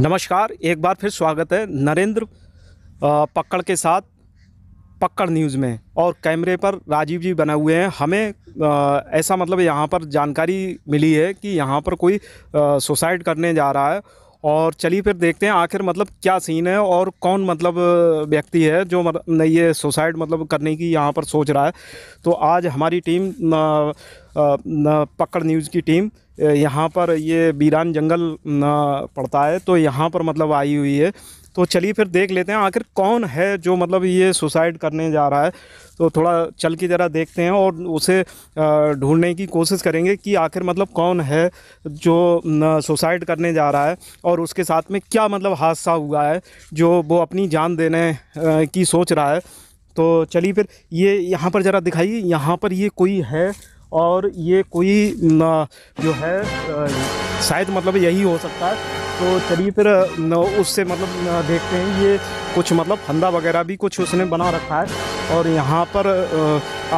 नमस्कार एक बार फिर स्वागत है नरेंद्र पक्कड़ के साथ पक्कड़ न्यूज़ में और कैमरे पर राजीव जी बने हुए हैं हमें ऐसा मतलब यहाँ पर जानकारी मिली है कि यहाँ पर कोई सुसाइड करने जा रहा है और चलिए फिर देखते हैं आखिर मतलब क्या सीन है और कौन मतलब व्यक्ति है जो मतलब ये सुसाइड मतलब करने की यहाँ पर सोच रहा है तो आज हमारी टीम आ, पकड़ न्यूज़ की टीम यहाँ पर ये बीरान जंगल पड़ता है तो यहाँ पर मतलब आई हुई है तो चलिए फिर देख लेते हैं आखिर कौन है जो मतलब ये सुसाइड करने जा रहा है तो थोड़ा चल के ज़रा देखते हैं और उसे ढूंढने की कोशिश करेंगे कि आखिर मतलब कौन है जो सुसाइड करने जा रहा है और उसके साथ में क्या मतलब हादसा हुआ है जो वो अपनी जान देने की सोच रहा है तो चलिए फिर ये यहाँ पर ज़रा दिखाइए यहाँ पर ये कोई है और ये कोई जो है शायद मतलब यही हो सकता है तो चलिए फिर उससे मतलब देखते हैं ये कुछ मतलब फंदा वगैरह भी कुछ उसने बना रखा है और यहाँ पर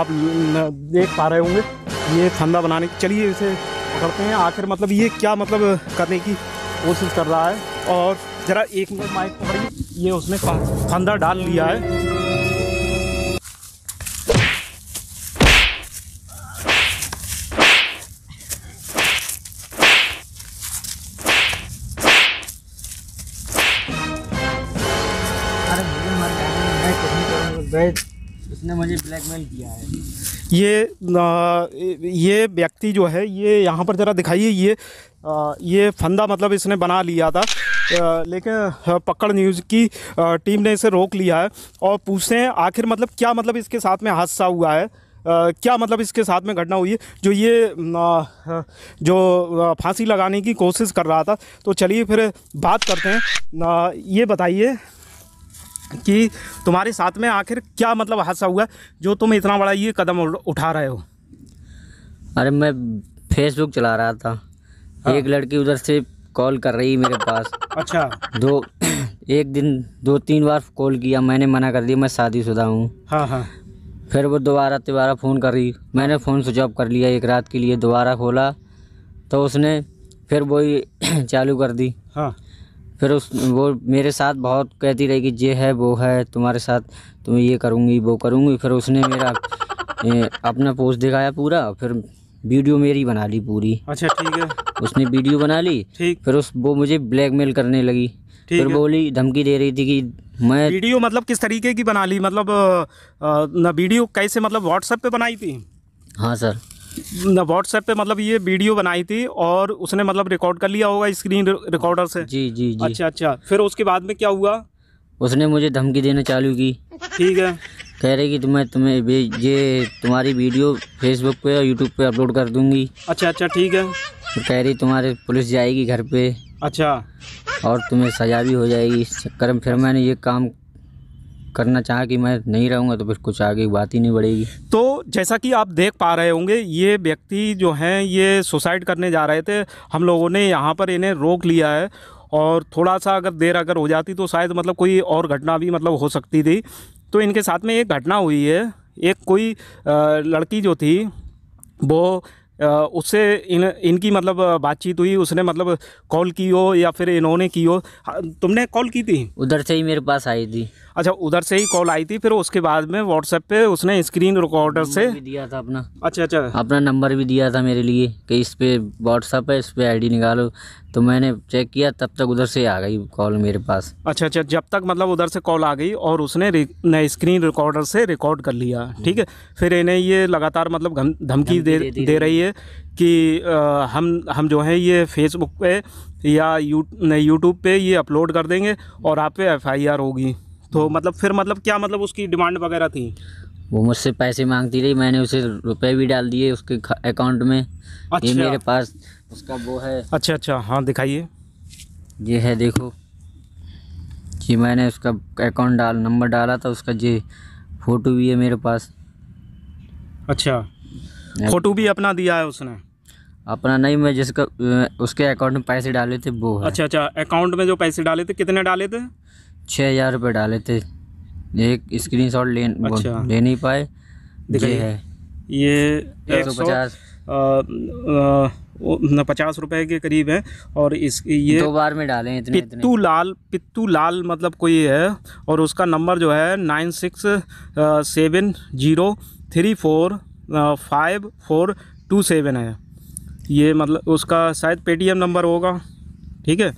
आप देख पा रहे होंगे ये फंदा बनाने की चलिए इसे करते हैं आखिर मतलब ये क्या मतलब करने की कोशिश कर रहा है और ज़रा एक मिनट माइक पकड़िए ये उसने फंदा डाल लिया है शायद उसने मुझे ब्लैकमेल किया है ये आ, ये व्यक्ति जो है ये यहाँ पर ज़रा दिखाइए ये आ, ये फंदा मतलब इसने बना लिया था लेकिन पकड़ न्यूज़ की टीम ने इसे रोक लिया है और पूछते हैं आखिर मतलब क्या मतलब इसके साथ में हादसा हुआ है क्या मतलब इसके साथ में घटना हुई है जो ये जो फांसी लगाने की कोशिश कर रहा था तो चलिए फिर बात करते हैं ये बताइए कि तुम्हारे साथ में आखिर क्या मतलब हादसा हुआ जो तुम इतना बड़ा ये कदम उठा रहे हो अरे मैं फेसबुक चला रहा था हाँ। एक लड़की उधर से कॉल कर रही मेरे पास अच्छा दो एक दिन दो तीन बार कॉल किया मैंने मना कर दिया मैं शादीशुदा हूँ हाँ हाँ फिर वो दोबारा तिबारा फ़ोन कर रही मैंने फ़ोन स्विच ऑफ कर लिया एक रात के लिए दोबारा खोला तो उसने फिर वही चालू कर दी हाँ फिर उस वो मेरे साथ बहुत कहती रही कि ये है वो है तुम्हारे साथ तुम्हें तो ये करूँगी वो करूँगी फिर उसने मेरा ए, अपना पोस्ट दिखाया पूरा फिर वीडियो मेरी बना ली पूरी अच्छा ठीक है उसने वीडियो बना ली ठीक फिर उस वो मुझे ब्लैकमेल करने लगी फिर बोली धमकी दे रही थी कि मैं वीडियो मतलब किस तरीके की बना ली मतलब ना वीडियो कैसे मतलब व्हाट्सएप पे बनाई थी हाँ सर व्हाट्सएप पे मतलब ये वीडियो बनाई थी और उसने मतलब रिकॉर्ड कर लिया होगा स्क्रीन रिकॉर्डर से जी जी जी अच्छा अच्छा फिर उसके बाद में क्या हुआ उसने मुझे धमकी देना चालू की ठीक है कह रही कि तुम्हें तुम्हें ये तुम्हारी वीडियो फेसबुक पे और यूट्यूब पे अपलोड कर दूंगी अच्छा अच्छा ठीक है तो कह रही तुम्हारे पुलिस जाएगी घर पे अच्छा और तुम्हें सजा भी हो जाएगी इस चक्कर में फिर मैंने ये काम करना चाहा कि मैं नहीं रहूँगा तो फिर कुछ आगे बात ही नहीं बढ़ेगी तो जैसा कि आप देख पा रहे होंगे ये व्यक्ति जो हैं ये सुसाइड करने जा रहे थे हम लोगों ने यहाँ पर इन्हें रोक लिया है और थोड़ा सा अगर देर अगर हो जाती तो शायद मतलब कोई और घटना भी मतलब हो सकती थी तो इनके साथ में एक घटना हुई है एक कोई लड़की जो थी वो उससे इन इनकी मतलब बातचीत हुई उसने मतलब कॉल की हो या फिर इन्होंने की हो हाँ, तुमने कॉल की थी उधर से ही मेरे पास आई थी अच्छा उधर से ही कॉल आई थी फिर उसके बाद में व्हाट्सएप पे उसने स्क्रीन रिकॉर्डर से दिया था अपना अच्छा अच्छा अपना नंबर भी दिया था मेरे लिए कि इस पर व्हाट्सअप है इस पर आई निकालो तो मैंने चेक किया तब तक उधर से आ गई कॉल मेरे पास अच्छा अच्छा जब तक मतलब उधर से कॉल आ गई और उसने स्क्रीन रिकॉर्डर से रिकॉर्ड कर लिया ठीक है फिर इन्हें ये लगातार मतलब धमकी दे दे रही है कि आ, हम हम जो हैं ये फेसबुक पे या यू यूट्यूब पे ये अपलोड कर देंगे और आप पे एफआईआर होगी तो मतलब फिर मतलब क्या मतलब उसकी डिमांड वगैरह थी वो मुझसे पैसे मांगती रही मैंने उसे रुपए भी डाल दिए उसके अकाउंट में अच्छा। ये मेरे पास उसका वो है अच्छा अच्छा हाँ दिखाइए ये है देखो कि मैंने उसका अकाउंट डाल नंबर डाला था उसका ये फ़ोटो भी है मेरे पास अच्छा फ़ोटो भी अपना दिया है उसने अपना नहीं मैं जिसका उसके अकाउंट में पैसे डाले थे वो अच्छा अच्छा अकाउंट में जो पैसे डाले थे कितने डाले थे छः हज़ार रुपये डाले थे एक स्क्रीन शॉट ले अच्छा। ले नहीं पाए ये है ये एक सौ पचास पचास रुपए के करीब है और इस ये दो बार में डाले इतने पित्तू इतने। लाल पित्तू लाल मतलब कोई है और उसका नंबर जो है nine six seven zero three four five four two seven है ये मतलब उसका शायद पेटीएम नंबर होगा ठीक है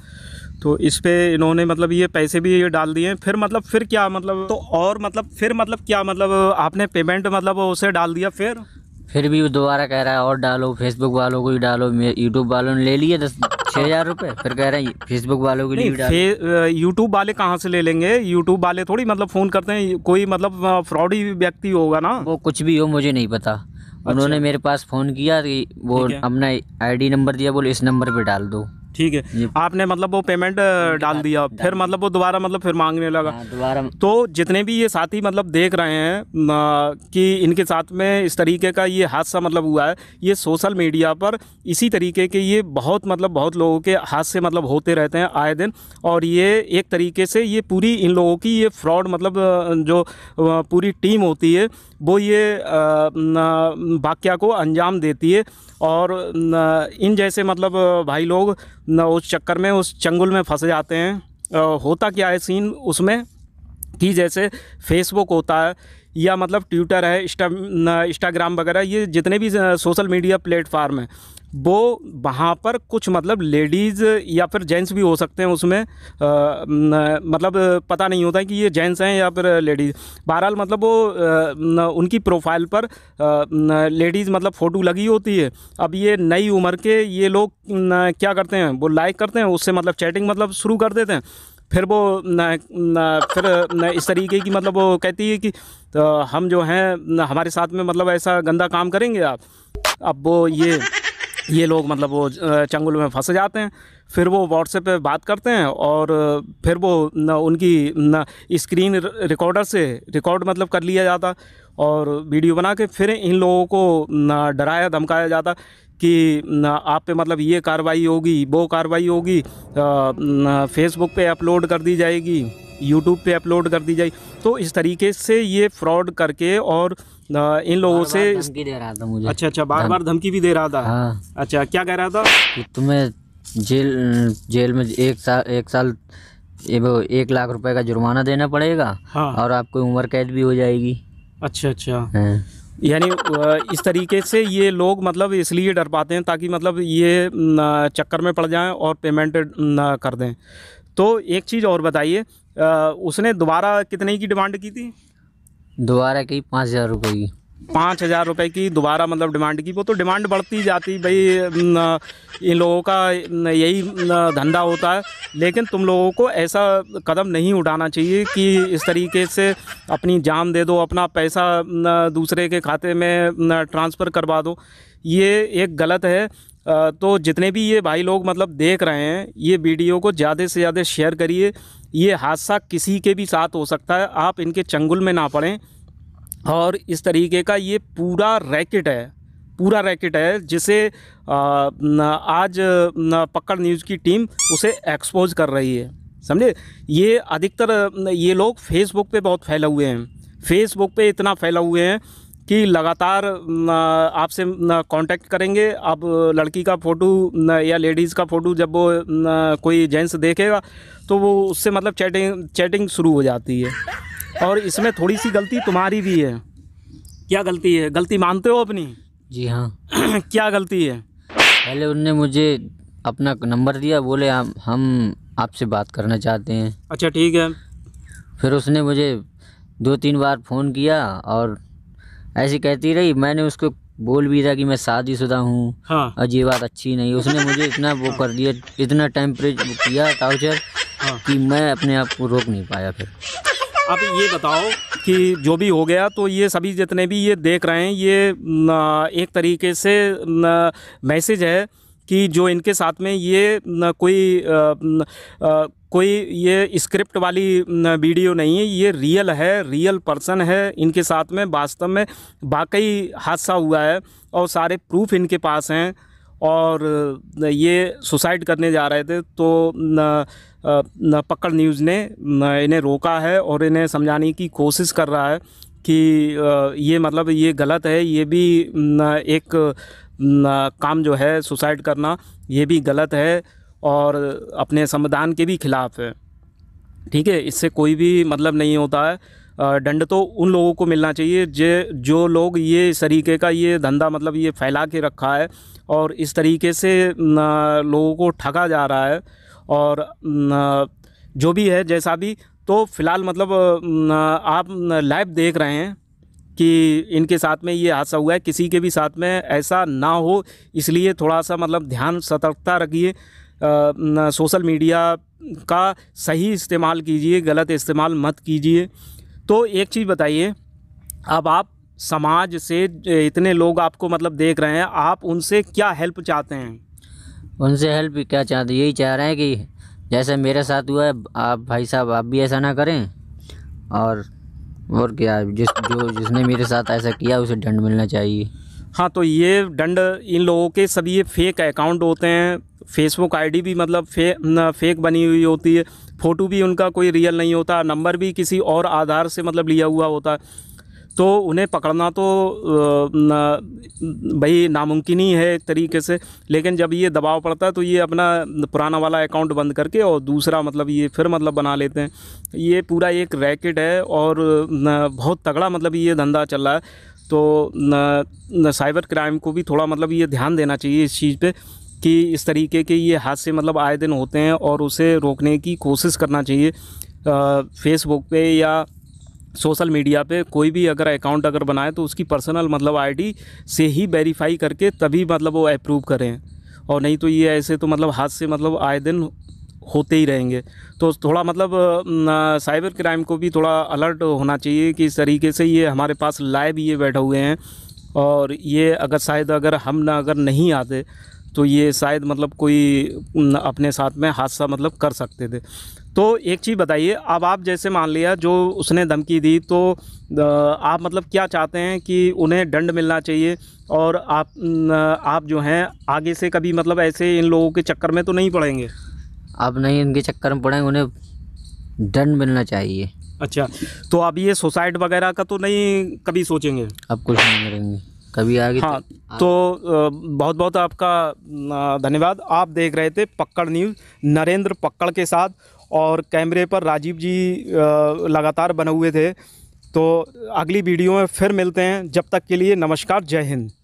तो इस पर इन्होंने मतलब ये पैसे भी ये डाल दिए फिर मतलब फिर क्या मतलब तो और मतलब फिर मतलब क्या मतलब आपने पेमेंट मतलब उसे डाल दिया फिर फिर भी दोबारा कह रहा है और डालो फेसबुक वालों को ही डालो यूट्यूब वालों ने ले लिए दस छः हज़ार रुपये फिर कह रहे हैं फेसबुक वालों के लिए यूट्यूब वाले कहाँ से ले लेंगे यूट्यूब वाले थोड़ी मतलब फ़ोन करते हैं कोई मतलब फ्रॉडी व्यक्ति होगा ना वो कुछ भी हो मुझे नहीं पता अच्छा। उन्होंने मेरे पास फ़ोन किया कि वो अपना आईडी नंबर दिया बोले इस नंबर पे डाल दो ठीक है आपने मतलब वो पेमेंट डाल दिया फिर मतलब वो दोबारा मतलब फिर मांगने लगा हाँ, दोबारा तो जितने भी ये साथी मतलब देख रहे हैं कि इनके साथ में इस तरीके का ये हादसा मतलब हुआ है ये सोशल मीडिया पर इसी तरीके के ये बहुत मतलब बहुत लोगों के हादसे मतलब होते रहते हैं आए दिन और ये एक तरीके से ये पूरी इन लोगों की ये फ्रॉड मतलब जो पूरी टीम होती है वो ये वाक्या को अंजाम देती है और इन जैसे मतलब भाई लोग उस चक्कर में उस चंगुल में फंस जाते हैं होता क्या है सीन उसमें कि जैसे फेसबुक होता है या मतलब ट्विटर है इंस्टा इंस्टाग्राम वगैरह ये जितने भी सोशल मीडिया प्लेटफार्म हैं वो वहाँ पर कुछ मतलब लेडीज़ या फिर जेंट्स भी हो सकते हैं उसमें आ, न, मतलब पता नहीं होता है कि ये जेंट्स हैं या फिर लेडीज़ बहरहाल मतलब वो न, उनकी प्रोफाइल पर लेडीज़ मतलब फ़ोटो लगी होती है अब ये नई उम्र के ये लोग न, क्या करते हैं वो लाइक करते हैं उससे मतलब चैटिंग मतलब शुरू कर देते हैं फिर वो न, न, फिर न, इस तरीके की मतलब वो कहती है कि तो हम जो हैं हमारे साथ में मतलब ऐसा गंदा काम करेंगे आप अब वो ये ये लोग मतलब वो चंगुल में फंस जाते हैं फिर वो व्हाट्सएप पे बात करते हैं और फिर वो न उनकी न स्क्रीन रिकॉर्डर से रिकॉर्ड मतलब कर लिया जाता और वीडियो बना के फिर इन लोगों को न डराया धमकाया जाता कि आप पे मतलब ये कार्रवाई होगी वो कार्रवाई होगी फेसबुक पे अपलोड कर दी जाएगी यूट्यूब पे अपलोड कर दी जाएगी तो इस तरीके से ये फ्रॉड करके और इन लोगों से धमकी दे रहा था मुझे अच्छा अच्छा बार बार धमकी भी दे रहा था हाँ अच्छा क्या कह रहा था तुम्हें जेल जेल में एक साल एक साल एक लाख रुपए का जुर्माना देना पड़ेगा हाँ। और आपको उम्र कैद भी हो जाएगी अच्छा अच्छा हाँ। यानी इस तरीके से ये लोग मतलब इसलिए डर पाते हैं ताकि मतलब ये चक्कर में पड़ जाएं और पेमेंट न कर दें तो एक चीज़ और बताइए उसने दोबारा कितने की डिमांड की थी दोबारा की पाँच हज़ार रुपये की पाँच हज़ार रुपये की दोबारा मतलब डिमांड की वो तो डिमांड बढ़ती जाती भाई इन लोगों का यही धंधा होता है लेकिन तुम लोगों को ऐसा कदम नहीं उठाना चाहिए कि इस तरीके से अपनी जान दे दो अपना पैसा दूसरे के खाते में ट्रांसफ़र करवा दो ये एक गलत है तो जितने भी ये भाई लोग मतलब देख रहे हैं ये वीडियो को ज़्यादा से ज़्यादा शेयर करिए ये हादसा किसी के भी साथ हो सकता है आप इनके चंगुल में ना पड़ें और इस तरीके का ये पूरा रैकेट है पूरा रैकेट है जिसे आज पकड़ न्यूज़ की टीम उसे एक्सपोज कर रही है समझे ये अधिकतर ये लोग फेसबुक पे बहुत फैले हुए हैं फेसबुक पे इतना फैले हुए हैं कि लगातार आपसे कांटेक्ट करेंगे आप लड़की का फ़ोटो या लेडीज़ का फ़ोटो जब वो कोई जेंट्स देखेगा तो वो उससे मतलब चैटिंग चैटिंग शुरू हो जाती है और इसमें थोड़ी सी गलती तुम्हारी भी है क्या गलती है गलती मानते हो अपनी जी हाँ क्या गलती है पहले उनने मुझे अपना नंबर दिया बोले हम हम आपसे बात करना चाहते हैं अच्छा ठीक है फिर उसने मुझे दो तीन बार फ़ोन किया और ऐसी कहती रही मैंने उसको बोल भी था कि मैं शादीशुदा हूँ हाँ। और ये बात अच्छी नहीं उसने मुझे इतना वो हाँ। कर दिया इतना टेम्परेज किया टाउचर हाँ। कि मैं अपने आप को रोक नहीं पाया फिर आप ये बताओ कि जो भी हो गया तो ये सभी जितने भी ये देख रहे हैं ये एक तरीके से मैसेज है कि जो इनके साथ में ये कोई कोई ये स्क्रिप्ट वाली वीडियो नहीं है ये रियल है रियल पर्सन है इनके साथ में वास्तव में वाकई हादसा हुआ है और सारे प्रूफ इनके पास हैं और ये सुसाइड करने जा रहे थे तो न, न पकड़ न्यूज़ ने इन्हें रोका है और इन्हें समझाने की कोशिश कर रहा है कि ये मतलब ये गलत है ये भी एक काम जो है सुसाइड करना ये भी गलत है और अपने संविधान के भी खिलाफ है ठीक है इससे कोई भी मतलब नहीं होता है दंड तो उन लोगों को मिलना चाहिए जे जो लोग ये इस तरीके का ये धंधा मतलब ये फैला के रखा है और इस तरीके से लोगों को ठगा जा रहा है और जो भी है जैसा भी तो फ़िलहाल मतलब आप लाइव देख रहे हैं कि इनके साथ में ये हादसा हुआ है किसी के भी साथ में ऐसा ना हो इसलिए थोड़ा सा मतलब ध्यान सतर्कता रखिए सोशल मीडिया का सही इस्तेमाल कीजिए गलत इस्तेमाल मत कीजिए तो एक चीज़ बताइए अब आप समाज से इतने लोग आपको मतलब देख रहे हैं आप उनसे क्या हेल्प चाहते हैं उनसे हेल्प क्या चाहते यही चाह रहे हैं कि जैसे मेरे साथ हुआ है आप भाई साहब आप भी ऐसा ना करें और और क्या जिस जो जिसने मेरे साथ ऐसा किया उसे दंड मिलना चाहिए हाँ तो ये दंड इन लोगों के सभी ये फेक अकाउंट होते हैं फेसबुक आईडी भी मतलब फे फेक बनी हुई होती है फ़ोटो भी उनका कोई रियल नहीं होता नंबर भी किसी और आधार से मतलब लिया हुआ होता है तो उन्हें पकड़ना तो भाई नामुमकिन ही है एक तरीके से लेकिन जब ये दबाव पड़ता है तो ये अपना पुराना वाला अकाउंट बंद करके और दूसरा मतलब ये फिर मतलब बना लेते हैं ये पूरा एक रैकेट है और बहुत तगड़ा मतलब ये धंधा चल रहा है तो न, न साइबर क्राइम को भी थोड़ा मतलब ये ध्यान देना चाहिए इस चीज़ पे कि इस तरीके के ये हादसे मतलब आए दिन होते हैं और उसे रोकने की कोशिश करना चाहिए फेसबुक पे या सोशल मीडिया पे कोई भी अगर अकाउंट अगर बनाए तो उसकी पर्सनल मतलब आईडी से ही वेरीफाई करके तभी मतलब वो अप्रूव करें और नहीं तो ये ऐसे तो मतलब हाथ से मतलब आए दिन होते ही रहेंगे तो थोड़ा मतलब साइबर क्राइम को भी थोड़ा अलर्ट होना चाहिए कि इस तरीके से ये हमारे पास लाइव ये बैठे हुए हैं और ये अगर शायद अगर हम ना अगर नहीं आते तो ये शायद मतलब कोई अपने साथ में हादसा मतलब कर सकते थे तो एक चीज़ बताइए अब आप जैसे मान लिया जो उसने धमकी दी तो आप मतलब क्या चाहते हैं कि उन्हें दंड मिलना चाहिए और आप आप जो हैं आगे से कभी मतलब ऐसे इन लोगों के चक्कर में तो नहीं पड़ेंगे आप नहीं इनके चक्कर में पड़ेंगे उन्हें दंड मिलना चाहिए अच्छा तो अब ये सुसाइड वगैरह का तो नहीं कभी सोचेंगे अब कुछ नहीं करेंगे कभी आगे हाँ आगे। तो, तो बहुत बहुत आपका धन्यवाद आप देख रहे थे पक्कड़ न्यूज़ नरेंद्र पक्कड़ के साथ और कैमरे पर राजीव जी लगातार बने हुए थे तो अगली वीडियो में फिर मिलते हैं जब तक के लिए नमस्कार जय हिंद